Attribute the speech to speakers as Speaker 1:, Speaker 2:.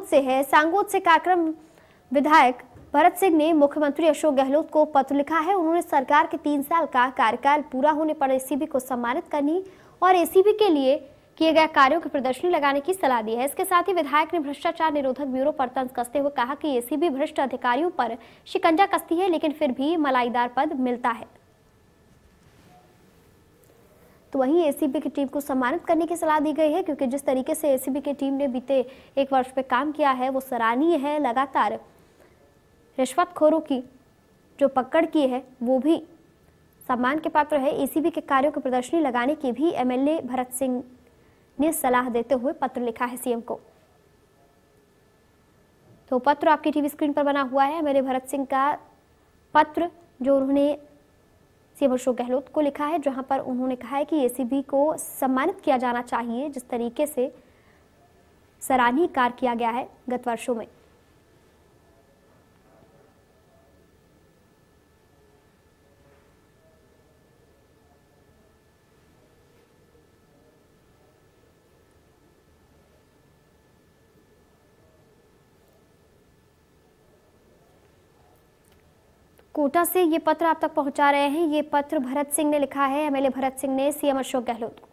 Speaker 1: सांगोद से है सांगोद से कार्यक्रम विधायक भरत सिंह ने मुख्यमंत्री अशोक गहलोत को पत्र लिखा है उन्होंने सरकार के तीन साल का कार्यकाल पूरा होने पर एसीबी को सम्मानित करने और एसीबी के लिए किए गए कार्यों की प्रदर्शनी लगाने की सलाह दी है इसके साथ ही विधायक ने भ्रष्टाचार निरोधक ब्यूरो पर तंज कसते हुए कहा कि एसीबी भ्रष्ट अधिकारियों पर शिकंजा कसती है लेकिन फिर भी मलाईदार पद मिलता है तो वहीं एसीबी की टीम को सम्मानित करने की सलाह दी गई है क्योंकि जिस तरीके से एसीबी की टीम ने बीते एक वर्ष पे काम किया है वो सराहनीय है लगातार रिश्वतखोरों की जो पकड़ की है वो भी सम्मान के पात्र है एसीबी के कार्यों को प्रदर्शनी लगाने की भी एमएलए भरत सिंह ने सलाह देते हुए पत्र लिखा है सीएम को तो पत्र आपकी टीवी स्क्रीन पर बना हुआ है एमएलए भरत सिंह का पत्र जो उन्होंने सीएम अशोक गहलोत को लिखा है जहां पर उन्होंने कहा है कि एसीबी को सम्मानित किया जाना चाहिए जिस तरीके से सराहनीय कार्य किया गया है गत वर्षों में कोटा से ये पत्र आप तक पहुंचा रहे हैं ये पत्र भरत सिंह ने लिखा है एमएलए भरत सिंह ने सीएम अशोक गहलोत को